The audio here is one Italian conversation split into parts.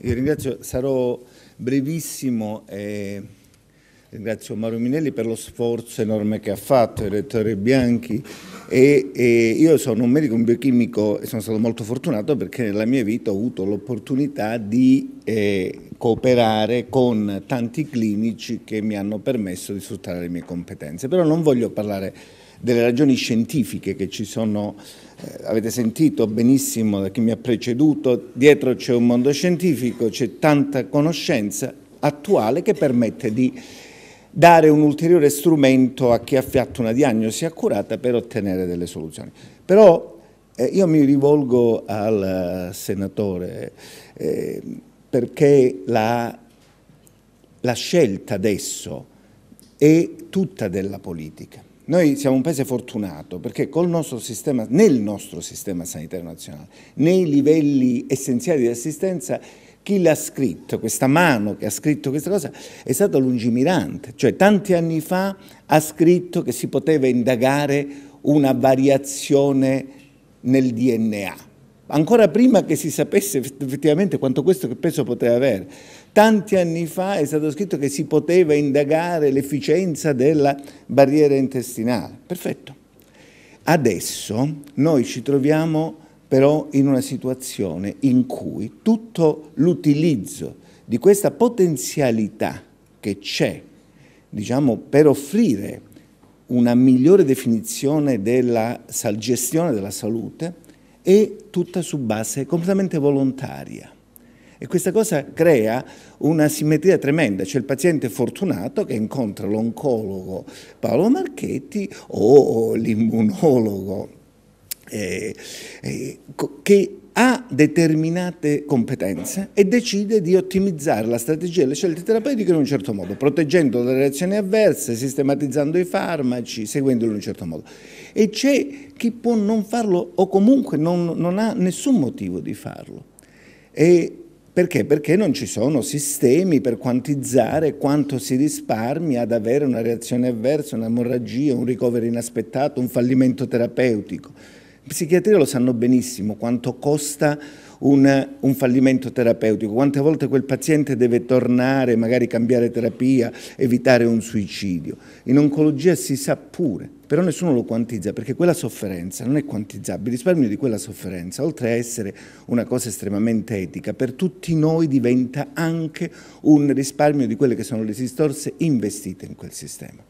Io ringrazio, sarò brevissimo e ringrazio Mario Minelli per lo sforzo enorme che ha fatto, il rettore Bianchi. E, e io sono un medico, un biochimico e sono stato molto fortunato perché nella mia vita ho avuto l'opportunità di eh, cooperare con tanti clinici che mi hanno permesso di sfruttare le mie competenze. Però non voglio parlare delle ragioni scientifiche che ci sono, eh, avete sentito benissimo da chi mi ha preceduto, dietro c'è un mondo scientifico, c'è tanta conoscenza attuale che permette di dare un ulteriore strumento a chi ha fatto una diagnosi accurata per ottenere delle soluzioni. Però eh, io mi rivolgo al eh, senatore eh, perché la, la scelta adesso è tutta della politica. Noi siamo un paese fortunato perché nostro sistema, nel nostro sistema sanitario nazionale, nei livelli essenziali di assistenza, chi l'ha scritto, questa mano che ha scritto questa cosa, è stata lungimirante. Cioè tanti anni fa ha scritto che si poteva indagare una variazione nel DNA ancora prima che si sapesse effettivamente quanto questo peso poteva avere. Tanti anni fa è stato scritto che si poteva indagare l'efficienza della barriera intestinale. Perfetto. Adesso noi ci troviamo però in una situazione in cui tutto l'utilizzo di questa potenzialità che c'è, diciamo, per offrire una migliore definizione della gestione della salute, è tutta su base completamente volontaria. E questa cosa crea una simmetria tremenda, c'è il paziente fortunato che incontra l'oncologo Paolo Marchetti o l'immunologo eh, eh, che ha determinate competenze e decide di ottimizzare la strategia e le scelte terapeutiche in un certo modo, proteggendo dalle reazioni avverse, sistematizzando i farmaci, seguendoli in un certo modo. E c'è chi può non farlo o comunque non, non ha nessun motivo di farlo. E perché? Perché non ci sono sistemi per quantizzare quanto si risparmia ad avere una reazione avversa, un'emorragia, un ricovero inaspettato, un fallimento terapeutico. In psichiatria lo sanno benissimo quanto costa un, un, fallimento terapeutico, quante volte quel paziente deve tornare, magari cambiare terapia, evitare un suicidio. In oncologia si sa pure, però nessuno lo quantizza perché quella sofferenza non è quantizzabile. Il risparmio di quella sofferenza, oltre a essere una cosa estremamente etica, per tutti noi diventa anche un risparmio di quelle che sono le risorse investite in quel sistema.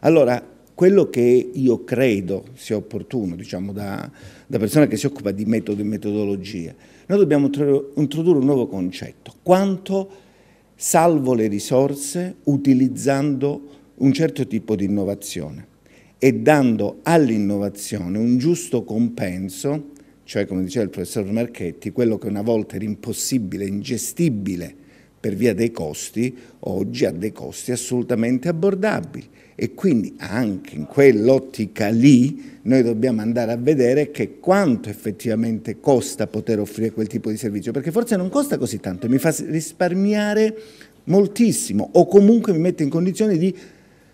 Allora, quello che io credo sia opportuno, diciamo, da, da persona che si occupa di metodo e metodologia, noi dobbiamo introdurre un nuovo concetto. Quanto salvo le risorse utilizzando un certo tipo di innovazione e dando all'innovazione un giusto compenso, cioè come diceva il professor Marchetti, quello che una volta era impossibile, ingestibile per via dei costi, oggi ha dei costi assolutamente abbordabili e quindi anche in quell'ottica lì noi dobbiamo andare a vedere che quanto effettivamente costa poter offrire quel tipo di servizio, perché forse non costa così tanto e mi fa risparmiare moltissimo o comunque mi mette in condizione di,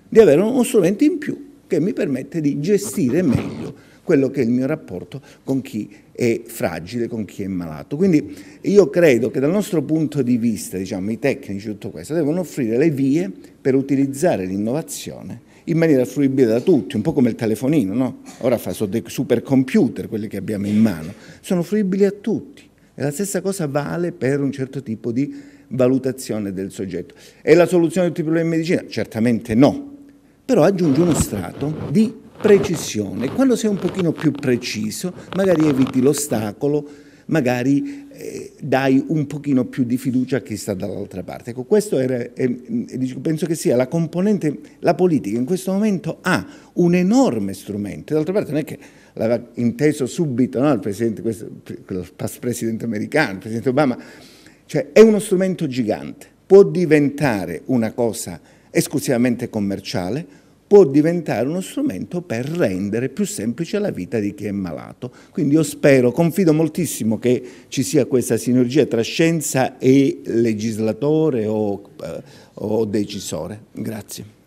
di avere uno strumento in più che mi permette di gestire meglio quello che è il mio rapporto con chi è fragile, con chi è malato. Quindi io credo che dal nostro punto di vista, diciamo, i tecnici, tutto questo, devono offrire le vie per utilizzare l'innovazione in maniera fruibile da tutti, un po' come il telefonino, no? Ora fa, sono dei computer quelli che abbiamo in mano, sono fruibili a tutti. E la stessa cosa vale per un certo tipo di valutazione del soggetto. È la soluzione a tutti i problemi di medicina? Certamente no, però aggiunge uno strato di precisione. Quando sei un pochino più preciso, magari eviti l'ostacolo, magari eh, dai un pochino più di fiducia a chi sta dall'altra parte. Ecco, questo era, eh, penso che sia la componente, la politica in questo momento ha un enorme strumento, d'altra parte non è che l'aveva inteso subito no, il presidente, questo, il presidente americano, il presidente Obama, cioè è uno strumento gigante, può diventare una cosa esclusivamente commerciale, può diventare uno strumento per rendere più semplice la vita di chi è malato. Quindi io spero, confido moltissimo che ci sia questa sinergia tra scienza e legislatore o, eh, o decisore. Grazie.